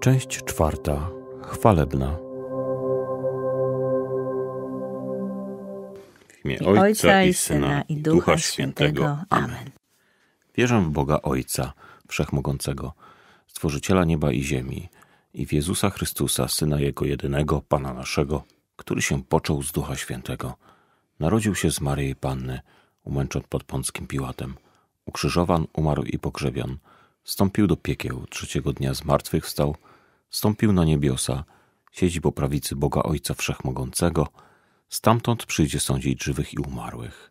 Część czwarta. Chwalebna. W imię Ojca, Ojca i Syna i Ducha, Ducha Świętego. Świętego. Amen. Wierzę w Boga Ojca, Wszechmogącego, Stworzyciela nieba i ziemi i w Jezusa Chrystusa, Syna Jego jedynego, Pana naszego, który się począł z Ducha Świętego. Narodził się z Maryi Panny, umęczon pod Pąckim Piłatem. Ukrzyżowan, umarł i pogrzebion. Wstąpił do piekieł, trzeciego dnia zmartwychwstał – stąpił na niebiosa, siedzi po prawicy Boga Ojca Wszechmogącego, stamtąd przyjdzie sądzić żywych i umarłych.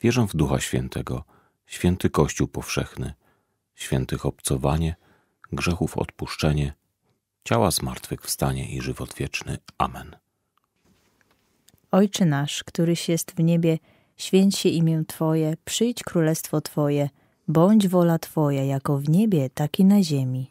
Wierzę w Ducha Świętego, święty Kościół powszechny, świętych obcowanie, grzechów odpuszczenie, ciała zmartwychwstanie i żywot wieczny. Amen. Ojcze nasz, któryś jest w niebie, święć się imię Twoje, przyjdź królestwo Twoje, bądź wola Twoja, jako w niebie, tak i na ziemi.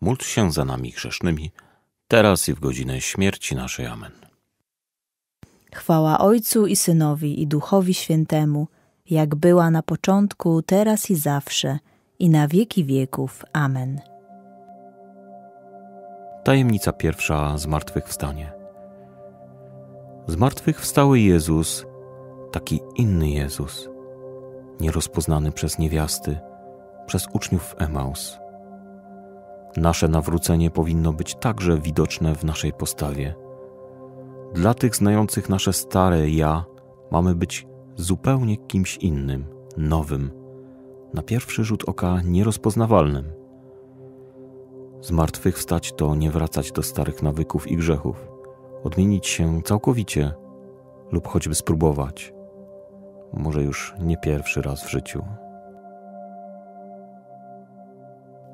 módl się za nami grzesznymi, teraz i w godzinę śmierci naszej. Amen. Chwała Ojcu i Synowi i Duchowi Świętemu, jak była na początku, teraz i zawsze, i na wieki wieków. Amen. Tajemnica pierwsza zmartwychwstanie. Zmartwychwstały Jezus, taki inny Jezus, nierozpoznany przez niewiasty, przez uczniów Emaus Nasze nawrócenie powinno być także widoczne w naszej postawie. Dla tych znających nasze stare ja, mamy być zupełnie kimś innym, nowym, na pierwszy rzut oka nierozpoznawalnym. Z martwych wstać to nie wracać do starych nawyków i grzechów, odmienić się całkowicie lub choćby spróbować. Może już nie pierwszy raz w życiu.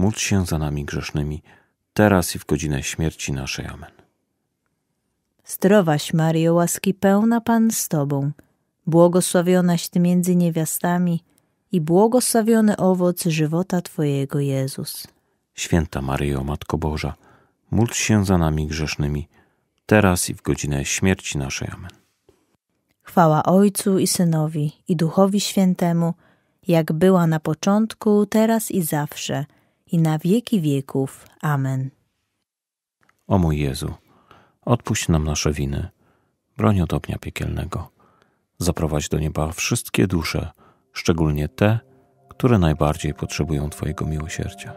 módl się za nami grzesznymi, teraz i w godzinę śmierci naszej. Amen. Zdrowaś Mario, łaski pełna Pan z Tobą, błogosławionaś Ty między niewiastami i błogosławiony owoc żywota Twojego Jezus. Święta Maryjo, Matko Boża, módl się za nami grzesznymi, teraz i w godzinę śmierci naszej. Amen. Chwała Ojcu i Synowi i Duchowi Świętemu, jak była na początku, teraz i zawsze – i na wieki wieków. Amen. O mój Jezu, odpuść nam nasze winy, broń od ognia piekielnego. Zaprowadź do nieba wszystkie dusze, szczególnie te, które najbardziej potrzebują Twojego miłosierdzia.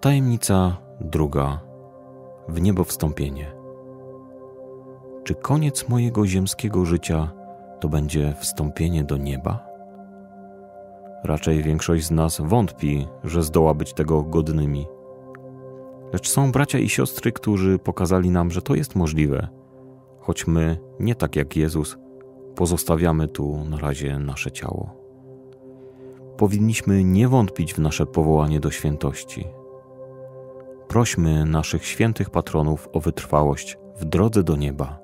Tajemnica druga. W niebo wstąpienie. Czy koniec mojego ziemskiego życia to będzie wstąpienie do nieba? Raczej większość z nas wątpi, że zdoła być tego godnymi. Lecz są bracia i siostry, którzy pokazali nam, że to jest możliwe, choć my, nie tak jak Jezus, pozostawiamy tu na razie nasze ciało. Powinniśmy nie wątpić w nasze powołanie do świętości. Prośmy naszych świętych patronów o wytrwałość w drodze do nieba.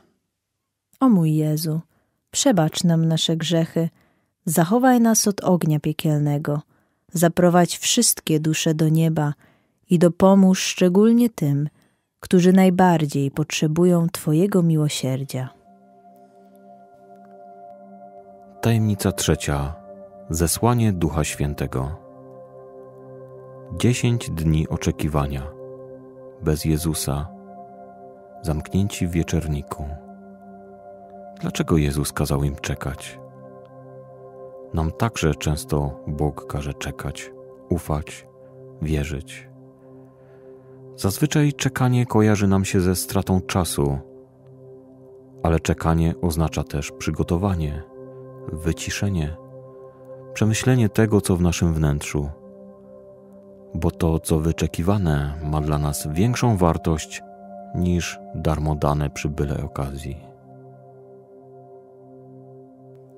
O mój Jezu, przebacz nam nasze grzechy, zachowaj nas od ognia piekielnego, zaprowadź wszystkie dusze do nieba i dopomóż szczególnie tym, którzy najbardziej potrzebują Twojego miłosierdzia. Tajemnica trzecia. Zesłanie Ducha Świętego. Dziesięć dni oczekiwania. Bez Jezusa. Zamknięci w wieczerniku. Dlaczego Jezus kazał im czekać? Nam także często Bóg każe czekać, ufać, wierzyć. Zazwyczaj czekanie kojarzy nam się ze stratą czasu, ale czekanie oznacza też przygotowanie, wyciszenie, przemyślenie tego, co w naszym wnętrzu, bo to, co wyczekiwane, ma dla nas większą wartość niż darmo dane przy byle okazji.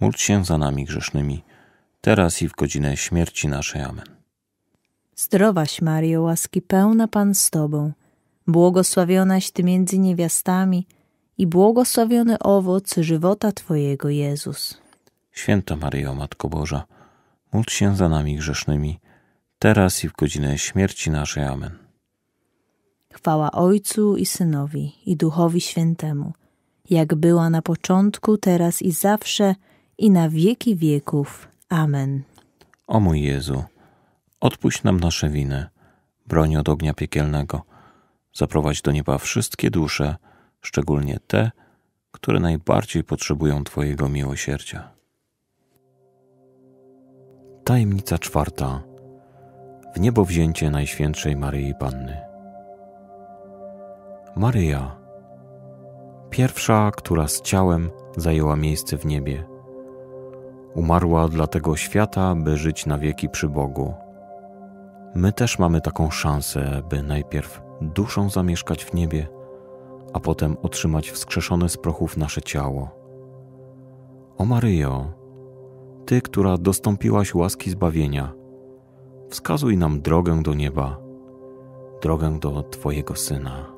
módl się za nami grzesznymi, teraz i w godzinę śmierci naszej. Amen. Zdrowaś Mario, łaski pełna Pan z Tobą, błogosławionaś Ty między niewiastami i błogosławiony owoc żywota Twojego, Jezus. Święta Maryjo, Matko Boża, módl się za nami grzesznymi, teraz i w godzinę śmierci naszej. Amen. Chwała Ojcu i Synowi i Duchowi Świętemu, jak była na początku, teraz i zawsze – i na wieki wieków. Amen. O mój Jezu, odpuść nam nasze winy, broń od ognia piekielnego, zaprowadź do nieba wszystkie dusze, szczególnie te, które najbardziej potrzebują Twojego miłosierdzia. Tajemnica czwarta. W niebo wzięcie Najświętszej Maryi Panny. Maryja, pierwsza, która z ciałem zajęła miejsce w niebie – Umarła dla tego świata, by żyć na wieki przy Bogu. My też mamy taką szansę, by najpierw duszą zamieszkać w niebie, a potem otrzymać wskrzeszone z prochów nasze ciało. O Maryjo, Ty, która dostąpiłaś łaski zbawienia, wskazuj nam drogę do nieba, drogę do Twojego Syna.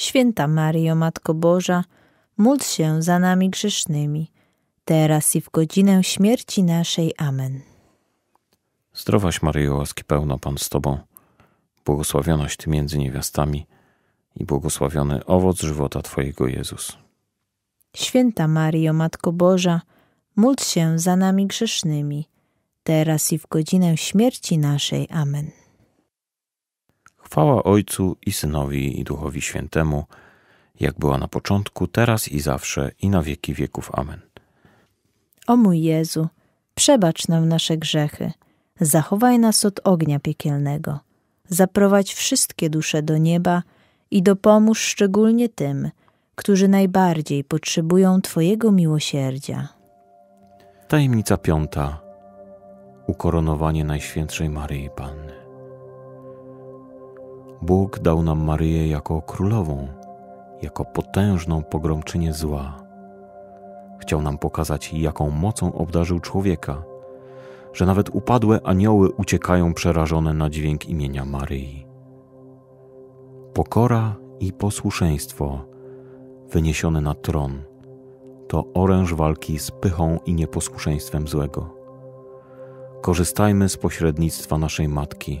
Święta Maryjo, Matko Boża, módl się za nami grzesznymi, teraz i w godzinę śmierci naszej. Amen. Zdrowaś Maryjo, łaski pełno Pan z Tobą, błogosławionaś Ty między niewiastami i błogosławiony owoc żywota Twojego Jezus. Święta Maryjo, Matko Boża, módl się za nami grzesznymi, teraz i w godzinę śmierci naszej. Amen. Chwała Ojcu i Synowi i Duchowi Świętemu, jak była na początku, teraz i zawsze, i na wieki wieków. Amen. O mój Jezu, przebacz nam nasze grzechy, zachowaj nas od ognia piekielnego, zaprowadź wszystkie dusze do nieba i dopomóż szczególnie tym, którzy najbardziej potrzebują Twojego miłosierdzia. Tajemnica piąta. Ukoronowanie Najświętszej Maryi Panny. Bóg dał nam Maryję jako królową, jako potężną pogromczynię zła. Chciał nam pokazać, jaką mocą obdarzył człowieka, że nawet upadłe anioły uciekają przerażone na dźwięk imienia Maryi. Pokora i posłuszeństwo, wyniesione na tron, to oręż walki z pychą i nieposłuszeństwem złego. Korzystajmy z pośrednictwa naszej matki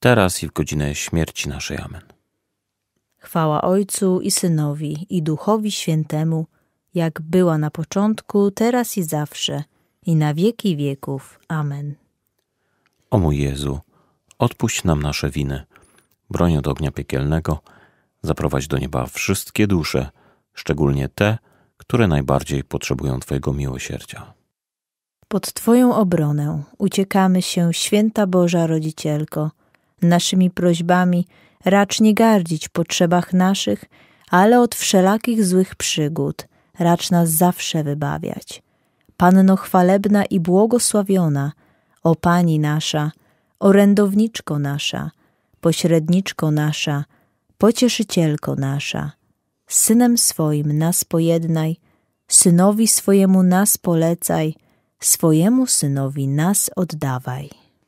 teraz i w godzinę śmierci naszej. Amen. Chwała Ojcu i Synowi i Duchowi Świętemu, jak była na początku, teraz i zawsze, i na wieki wieków. Amen. O mój Jezu, odpuść nam nasze winy, broń od ognia piekielnego, zaprowadź do nieba wszystkie dusze, szczególnie te, które najbardziej potrzebują Twojego miłosierdzia. Pod Twoją obronę uciekamy się, święta Boża Rodzicielko, naszymi prośbami, racz nie gardzić potrzebach naszych, ale od wszelakich złych przygód racz nas zawsze wybawiać. Panno chwalebna i błogosławiona, o Pani nasza, orędowniczko nasza, pośredniczko nasza, pocieszycielko nasza, synem swoim nas pojednaj, synowi swojemu nas polecaj, swojemu synowi nas oddawaj.